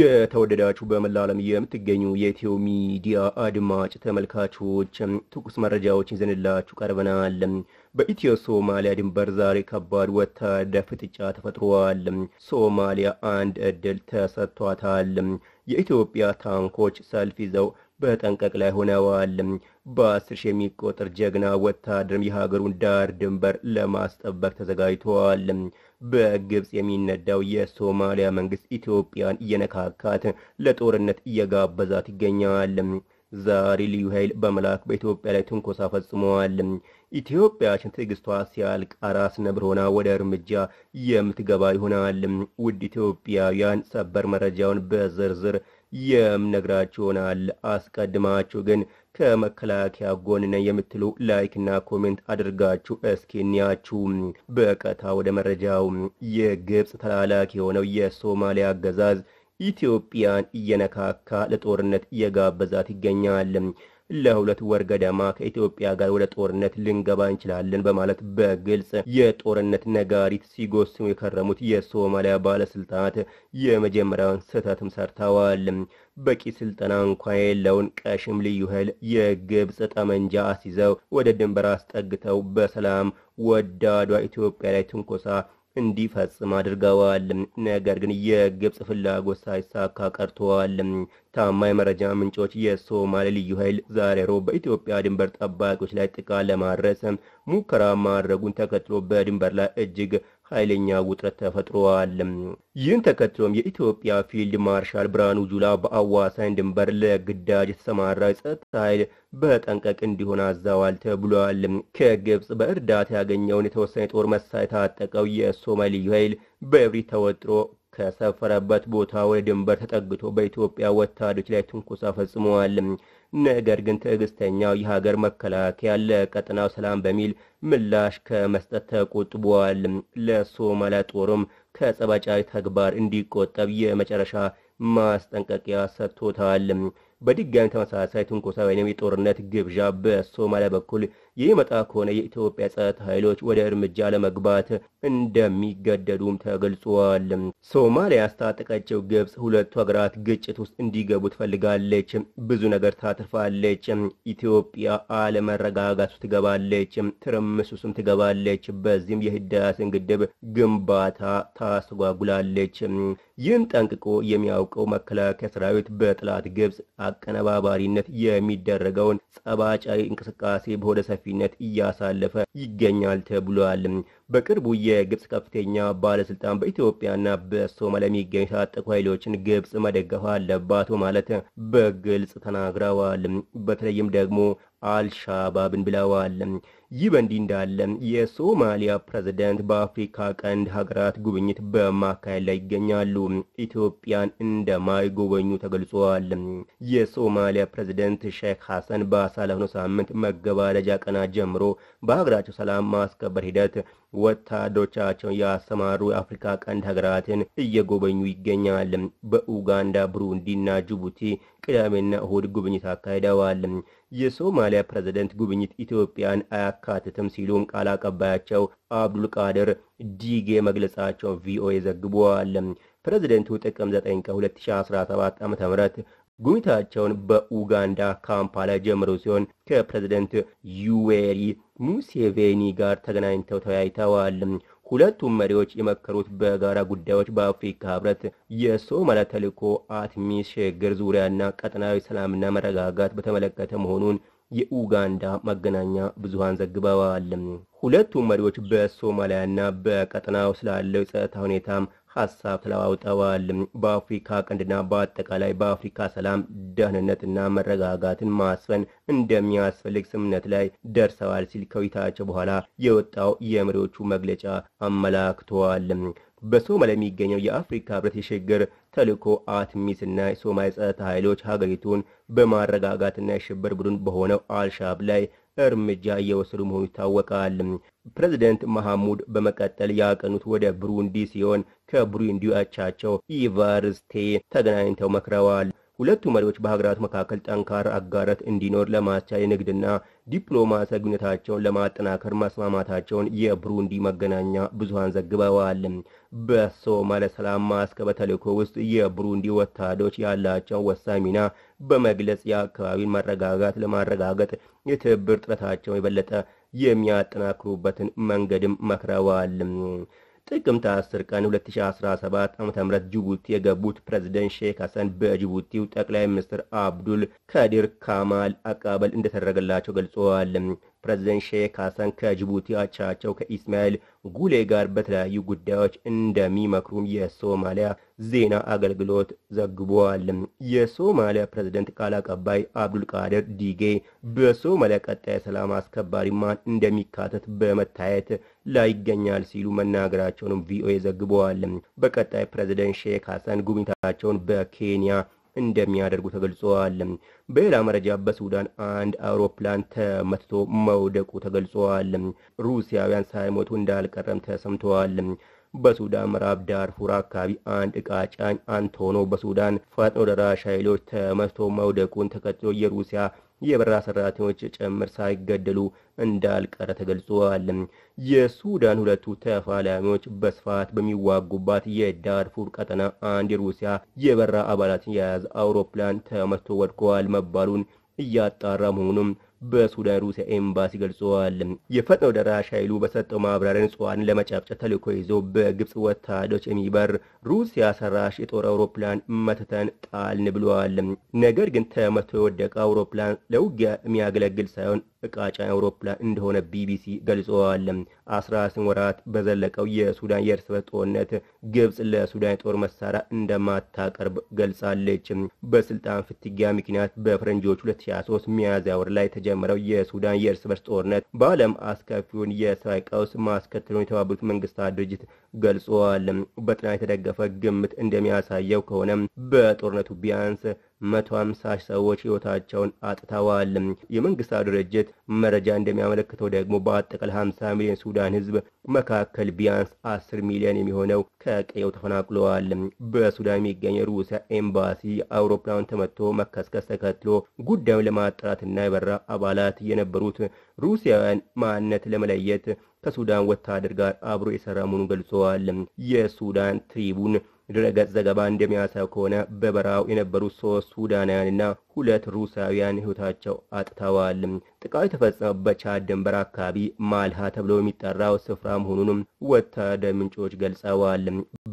የተወደዳችሁ በመላው ዓለም የምትገኙ የኢትዮ ሚዲያ አድማጭ ተመልካቾች ትኩስ መረጃዎችን ይዘንላችሁ ቀርበናል። በኢትዮ ሶማሊያ ድንበር ዛሬ ከባድ ወታደር ፍጥጫ ተፈጥሯል። ሶማሊያ አንድ ዕድል ተሰጥቷታል። የኢትዮጵያ ታንኮች ሰልፍ ይዘው በጠንቀቅ ላይ ሆነዋል። በአስር ሺህ የሚቆጠር ጀግና ወታደርም የሀገሩን ዳር ድንበር ለማስጠበቅ ተዘጋጅተዋል። በግብፅ የሚነዳው የሶማሊያ መንግስት ኢትዮጵያን እየነካካት ለጦርነት እየጋበዛት ይገኛል። ዛሬ ልዩ ኃይል በመላክ በኢትዮጵያ ላይ ትንኮሳ ፈጽመዋል። ኢትዮጵያችን ትዕግስቷ ሲያልቅ አራስ ነብር ሆና ወደ እርምጃ የምትገባ ይሆናል። ውድ ኢትዮጵያውያን ሰበር መረጃውን በዝርዝር የምነግራችሁ ይሆናል። አስቀድማችሁ ግን ከመከላከያ ጎን ነን የምትሉ ላይክና ኮሜንት አድርጋችሁ እስኪኒያችሁ። በቀጥታ ወደ መረጃው የግብፅ ተላላኪ የሆነው የሶማሊያ አገዛዝ ኢትዮጵያን እየነካካ ለጦርነት እየጋበዛት ይገኛል። ለሁለት ወር ገደማ ከኢትዮጵያ ጋር ወደ ጦርነት ልንገባ እንችላለን በማለት በግልጽ የጦርነት ነጋሪት ሲጎስሙ የከረሙት የሶማሊያ ባለስልጣናት የመጀመሪያውን ስህተትም ሰርተዋል። በቂ ስልጠና እንኳን የለውን ቀሽም ልዩ ኃይል የግብፅ ጠመንጃ አስይዘው ወደ ድንበር አስጠግተው በሰላም ወዳዷ ኢትዮጵያ ላይ ትንኮሳ እንዲፈጽም አድርገዋል። ነገር ግን የግብፅ ፍላጎት ሳይሳካ ቀርተዋል። ታማኝ መረጃ ምንጮች የሶማሌ ልዩ ኃይል ዛሬ ሮብ በኢትዮጵያ ድንበር ጠባቂዎች ላይ ጥቃት ለማድረስ ሙከራ ማድረጉን ተከትሎ በድንበር ላይ እጅግ ኃይለኛ ውጥረት ተፈጥሯል። ይህን ተከትሎም የኢትዮጵያ ፊልድ ማርሻል ብርሃኑ ጁላ በአዋሳኝ ድንበር ለግዳጅ የተሰማራ የጸጥታ ኃይል በጠንቀቅ እንዲሆን አዛዋል ተብሏል። ከግብፅ በእርዳታ ያገኘውን የተወሰነ ጦር መሳሪያ የታጠቀው የሶማሌ ኃይል በእብሪት ተወጥሮ ከሰፈረበት ቦታ ወደ ድንበር ተጠግቶ በኢትዮጵያ ወታደሮች ላይ ትንኮሳ ፈጽመዋል። ነገር ግን ትዕግስተኛው የሀገር መከላከያ ለቀጠናው ሰላም በሚል ምላሽ ከመስጠት ተቆጥቧል። ለሶማሊያ ጦርም ከጸባጫዊ ተግባር እንዲቆጠብ የመጨረሻ ማስጠንቀቂያ ሰጥቶታል። በድጋሚ ተመሳሳይ ትንኮሳ ወይም የጦርነት ግብዣ በሶማሊያ በኩል የሚመጣ ከሆነ የኢትዮጵያ ጸጥታ ኃይሎች ወደ እርምጃ ለመግባት እንደሚገደዱም ተገልጿል። ሶማሊያ ያስታጠቀችው ግብፅ ሁለቱ ሀገራት ግጭት ውስጥ እንዲገቡ ትፈልጋለች። ብዙ ነገር ታትርፋለች። ኢትዮጵያ አለመረጋጋቱ ትገባለች፣ ትርምሱስም ትገባለች። በዚህም የህዳሴን ግድብ ግንባታ ታስጓጉላለች ይህን ጠንቅቆ የሚያውቀው መከላከያ ሰራዊት በጥላት ግብፅ አቀነባባሪነት የሚደረገውን ጸባጫዊ እንቅስቃሴ በሆደ ሰፊነት እያሳለፈ ይገኛል ተብሏል። በቅርቡ የግብፅ ከፍተኛ ባለስልጣን በኢትዮጵያና በሶማሊያ የሚገኙ የታጠቁ ኃይሎችን ግብፅ መደገፍ አለባት ማለት በግልጽ ተናግረዋል። በተለይም ደግሞ አልሻባብን ብለዋል። ይህ በእንዲህ እንዳለ የሶማሊያ ፕሬዝደንት በአፍሪካ ቀንድ ሀገራት ጉብኝት በማካሄድ ላይ ይገኛሉ። ኢትዮጵያን እንደማይጎበኙ ተገልጿል። የሶማሊያ ፕሬዝደንት ሼክ ሐሰን ባሳለፍነው ሳምንት መገባደጃ ቀናት ጀምሮ በሀገራቸው ሰላም ማስከበር ሂደት ወታደሮቻቸውን ያሰማሩ የአፍሪካ ቀንድ ሀገራትን እየጎበኙ ይገኛል። በኡጋንዳ፣ ብሩንዲና ጅቡቲ ቅዳሜና እሁድ ጉብኝት አካሂደዋል። የሶማሊያ ፕሬዝደንት ጉብኝት ኢትዮጵያን አያካትትም ሲሉም ቃል አቀባያቸው አብዱልቃድር ዲጌ መግለጻቸውን ቪኦኤ ዘግቧል። ፕሬዝደንቱ ጥቅም 9 ቀን 2017 ዓ ም ጉብኝታቸውን በኡጋንዳ ካምፓላ ጀምሮ ሲሆን ከፕሬዝደንት ዩዌሪ ሙሴቬኒ ጋር ተገናኝተው ተወያይተዋል። ሁለቱም መሪዎች የመከሩት በጋራ ጉዳዮች በአፍሪካ ህብረት የሶማሊያ ተልዕኮ አትሚስ ሽግግር ዙሪያና ቀጠናዊ ሰላምና መረጋጋት በተመለከተ መሆኑን የኡጋንዳ መገናኛ ብዙሃን ዘግበዋል። ሁለቱም መሪዎች በሶማሊያና በቀጠናው ስላለው የጸጥታ ሁኔታም ሀሳብ ተለዋውጠዋል። በአፍሪካ ቀንድና በአጠቃላይ በአፍሪካ ሰላም ደህንነትና መረጋጋትን ማስፈን እንደሚያስፈልግ ስምነት ላይ ደርሰዋል ሲል ከውይይታቸው በኋላ የወጣው የመሪዎቹ መግለጫ አመላክተዋል። በሶማሊያ የሚገኘው የአፍሪካ ህብረት የሽግግር ተልእኮ አትሚስና የሶማሌ ጸጥታ ኃይሎች ሀገሪቱን በማረጋጋትና የሽብር ቡድን በሆነው አልሻብ ላይ እርምጃ እየወሰዱ መሆኑ ይታወቃል። ፕሬዚደንት መሐሙድ በመቀጠል ያቀኑት ወደ ብሩንዲ ሲሆን ከብሩንዲ አቻቸው ኢቫርስቴ ተገናኝተው መክረዋል። ሁለቱ መሪዎች በሀገራት መካከል ጠንካራ አጋረት እንዲኖር ለማስቻል የንግድና ዲፕሎማሲ ግንኙነታቸውን ለማጠናከር መስማማታቸውን የብሩንዲ መገናኛ ብዙሃን ዘግበዋል። በሶማሌ ሰላም ማስከበር ተልዕኮ ውስጥ የብሩንዲ ወታደሮች ያላቸውን ወሳኝ ሚና በመግለጽ የአካባቢን መረጋጋት ለማረጋገጥ የትብብር ጥረታቸውን የበለጠ የሚያጠናክሩበትን መንገድም መክረዋል። ጥቅምት 10 ቀን 2017 ዓ.ም ጅቡቲ የገቡት ፕሬዝደንት ሼክ ሐሰን በጅቡቲው ጠቅላይ ሚኒስትር አብዱል ከዲር ካማል አቀባበል እንደተደረገላቸው ገልጸዋል። ፕሬዝደንት ሼክ ሐሰን ከጅቡቲ አቻቸው ከኢስማኤል ጉሌ ጋር በተለያዩ ጉዳዮች እንደሚመክሩም የሶማሊያ ዜና አገልግሎት ዘግቧል። የሶማሊያ ፕሬዝደንት ቃል አቀባይ አብዱልቃድር ዲጌ በሶማሊያ ቀጣይ ሰላም አስከባሪ ማን እንደሚካተት በመታየት ላይ ይገኛል ሲሉ መናገራቸውንም ቪኦኤ ዘግበዋል። በቀጣይ ፕሬዚደንት ሼክ ሐሰን ጉብኝታቸውን በኬንያ እንደሚያደርጉ ተገልጿል። በሌላ መረጃ በሱዳን አንድ አውሮፕላን ተመትቶ መውደቁ ተገልጿል። ሩሲያውያን ሳይሞቱ እንዳልቀረም ተሰምተዋል። በሱዳን ምዕራብ ዳርፉር አካባቢ አንድ ዕቃ ጫኝ አንቶኖ በሱዳን ፈጥኖ ደራሽ ኃይሎች ተመትቶ መውደቁን ተከትሎ የሩሲያ የበረራ ሰራተኞች ጭምር ሳይገደሉ እንዳልቀረ ተገልጿል። የሱዳን ሁለቱ ተፋላሚዎች በስፋት በሚዋጉባት የዳርፉር ቀጠና አንድ የሩሲያ የበረራ አባላትን የያዘ አውሮፕላን ተመስቶ ወድቋል መባሉን እያጣራ መሆኑም በሱዳን ሩሲያ ኤምባሲ ገልጸዋል። የፈጥኖ ደራሽ ኃይሉ በሰጠው ማብራሪያ ንጹሐንን ለመጨፍጨፍ ተልዕኮ ይዞ በግብፅ ወታደሮች የሚበር ሩሲያ ሰራሽ የጦር አውሮፕላን መትተን ጣልን ብለዋል። ነገር ግን ተመቶ የወደቀ አውሮፕላን ለውጊያ የሚያገለግል ሳይሆን እቃጫ አውሮፕላን እንደሆነ ቢቢሲ ገልጸዋል። አስራ ስምንት ወራት በዘለቀው የሱዳን የእርስ በርስ ጦርነት ግብፅ ለሱዳን የጦር መሳሪያ እንደማታቀርብ ገልጻለች። በስልጣን ፍትጊያ ምክንያት በፈረንጆች 2023 ሚያዝያ ወር ላይ የተጀመረው የሱዳን የእርስ በርስ ጦርነት በዓለም አስከፊውን የሰብዓዊ ቀውስ ማስከተሉን የተባበሩት መንግስታት ድርጅት ገልጸዋል። በጥናት የተደገፈ ግምት እንደሚያሳየው ከሆነ በጦርነቱ ቢያንስ 150 ሰዎች ሕይወታቸውን አጥተዋል። የመንግስታ ድርጅት መረጃ እንደሚያመለክተው ደግሞ በአጠቃላይ 50 ሚሊዮን ሱዳን ህዝብ መካከል ቢያንስ 10 ሚሊዮን የሚሆነው ከቀየው ተፈናቅለዋል። በሱዳን የሚገኘው ሩሲያ ኤምባሲ አውሮፕላን ተመቶ መከስከስ ተከትሎ ጉዳዩን ለማጣራትና የበረራ አባላት የነበሩት ሩሲያውያን ማንነት ለመለየት ከሱዳን ወታደር ጋር አብሮ የሰራ መሆኑን ገልጸዋል። የሱዳን ትሪቡን ድረገጽ ዘገባ እንደሚያሳው ከሆነ በበረሃው የነበሩት ሶስት ሱዳናውያንና ሁለት ሩሳውያን ሕይወታቸው አጥተዋል። ጥቃቱ የተፈጸመው በቻድ ድንበር አካባቢ ማልሃ ተብሎ የሚጠራው ስፍራ መሆኑንም ወታደር ምንጮች ገልጸዋል።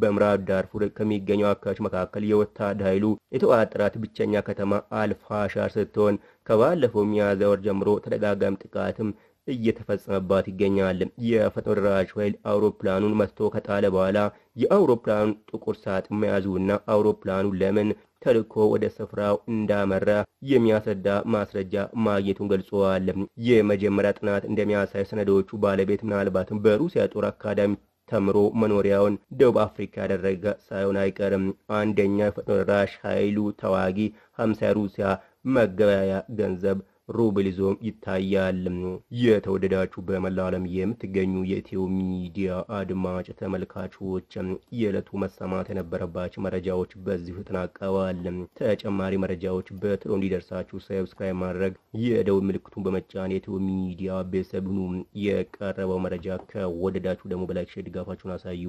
በምዕራብ ዳርፉር ከሚገኙ አካባቢዎች መካከል የወታደር ኃይሉ የተቆጣጠራት ብቸኛ ከተማ አልፋሻር ስትሆን ከባለፈው ሚያዝያ ወር ጀምሮ ተደጋጋሚ ጥቃትም እየተፈጸመባት ይገኛል። የፈጥኖ ደራሹ ኃይል አውሮፕላኑን መትቶ ከጣለ በኋላ የአውሮፕላኑን ጥቁር ሳጥን መያዙና አውሮፕላኑ ለምን ተልኮ ወደ ስፍራው እንዳመራ የሚያስረዳ ማስረጃ ማግኘቱን ገልጿል። የመጀመሪያ ጥናት እንደሚያሳይ ሰነዶቹ ባለቤት ምናልባትም በሩሲያ ጦር አካዳሚ ተምሮ መኖሪያውን ደቡብ አፍሪካ ያደረገ ሳይሆን አይቀርም። አንደኛው የፈጥኖ ደራሽ ኃይሉ ተዋጊ ሀምሳ ሩሲያ መገበያያ ገንዘብ ሩብል ይዞ ይታያል። የተወደዳችሁ በመላ ዓለም የምትገኙ የኢትዮ ሚዲያ አድማጭ ተመልካቾች የዕለቱ መሰማት የነበረባቸው መረጃዎች በዚሁ ተጠናቀዋል። ተጨማሪ መረጃዎች በቶሎ እንዲደርሳችሁ ሰብስክራይብ ማድረግ፣ የደውል ምልክቱን በመጫን የኢትዮ ሚዲያ ቤተሰብ ሁኑ። የቀረበው መረጃ ከወደዳችሁ ደግሞ በላይክ ሼር ድጋፋችሁን አሳዩ።